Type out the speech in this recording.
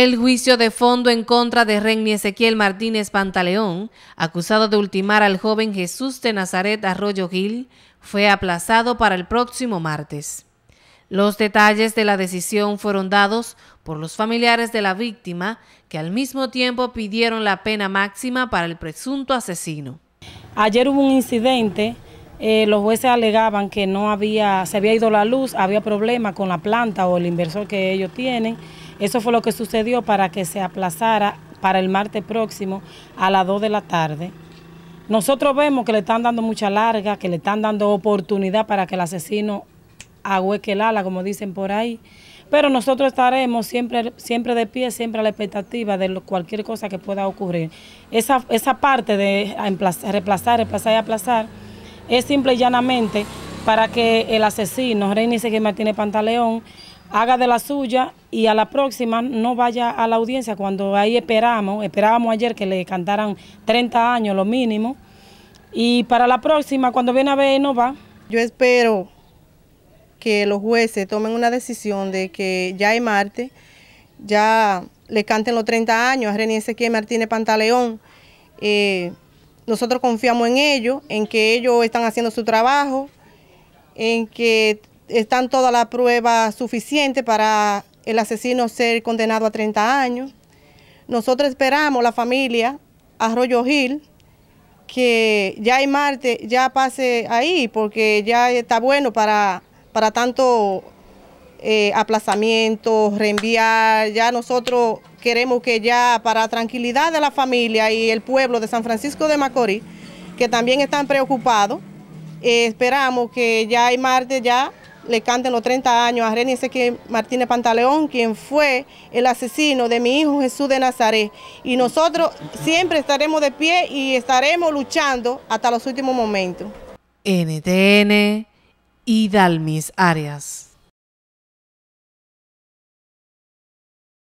El juicio de fondo en contra de Renny Ezequiel Martínez Pantaleón, acusado de ultimar al joven Jesús de Nazaret Arroyo Gil, fue aplazado para el próximo martes. Los detalles de la decisión fueron dados por los familiares de la víctima, que al mismo tiempo pidieron la pena máxima para el presunto asesino. Ayer hubo un incidente eh, los jueces alegaban que no había, se había ido la luz, había problemas con la planta o el inversor que ellos tienen. Eso fue lo que sucedió para que se aplazara para el martes próximo a las 2 de la tarde. Nosotros vemos que le están dando mucha larga, que le están dando oportunidad para que el asesino ahueque el ala, como dicen por ahí. Pero nosotros estaremos siempre, siempre de pie, siempre a la expectativa de cualquier cosa que pueda ocurrir. Esa, esa parte de reemplazar, reemplazar, reemplazar y aplazar es simple y llanamente para que el asesino, René Seguir Martínez Pantaleón, haga de la suya y a la próxima no vaya a la audiencia cuando ahí esperamos, esperábamos ayer que le cantaran 30 años lo mínimo y para la próxima cuando viene a ver no va. Yo espero que los jueces tomen una decisión de que ya hay martes, ya le canten los 30 años a René Ezequiel Martínez Pantaleón. Eh, nosotros confiamos en ellos, en que ellos están haciendo su trabajo, en que están todas las pruebas suficientes para el asesino ser condenado a 30 años. Nosotros esperamos la familia Arroyo Gil que ya hay martes ya pase ahí porque ya está bueno para, para tanto eh, aplazamientos, reenviar. Ya nosotros queremos que ya para tranquilidad de la familia y el pueblo de San Francisco de Macorís, que también están preocupados, eh, esperamos que ya el martes ya le canten los 30 años a René Ezequiel Martínez Pantaleón, quien fue el asesino de mi hijo Jesús de Nazaret. Y nosotros siempre estaremos de pie y estaremos luchando hasta los últimos momentos. NTN y Dalmis Arias.